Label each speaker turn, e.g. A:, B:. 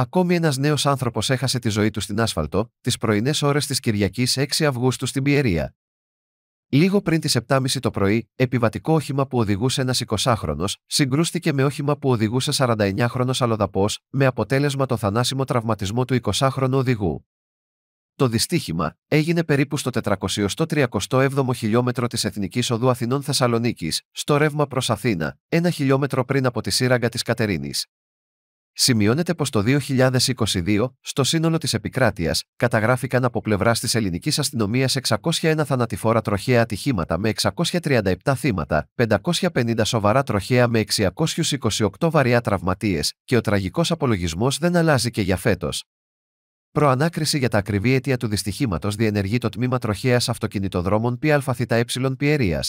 A: Ακόμη ένας νέος άνθρωπος έχασε τη ζωή του στην άσφαλτο, τις πρωινές ώρες της Κυριακής 6 Αυγούστου στην Πιερία. Λίγο πριν τις 7.30 το πρωί, επιβατικό όχημα που οδηγούσε ένας 20χρονο συγκρούστηκε με όχημα που οδηγούσε 49χρονο αλλοδαπός, με αποτέλεσμα το θανάσιμο τραυματισμό του 20χρονου οδηγού. Το δυστύχημα έγινε περίπου στο 437ο χιλιόμετρο της Εθνικής Οδού Αθηνών Θεσσαλονίκης, στο ρεύμα προς Αθήνα, ένα χιλιόμετρο πριν από τη σύραγγα της Κατερίνης. Σημειώνεται πως το 2022, στο σύνολο της επικράτειας, καταγράφηκαν από πλευράς της ελληνικής αστυνομίας 601 θανατηφόρα τροχαία ατυχήματα με 637 θύματα, 550 σοβαρά τροχαία με 628 βαριά τραυματίες, και ο τραγικός απολογισμός δεν αλλάζει και για φέτος. Προανάκριση για τα ακριβή αιτία του δυστυχήματος διενεργεί το τμήμα τροχαίας αυτοκινητοδρόμων ΠΑΘΕ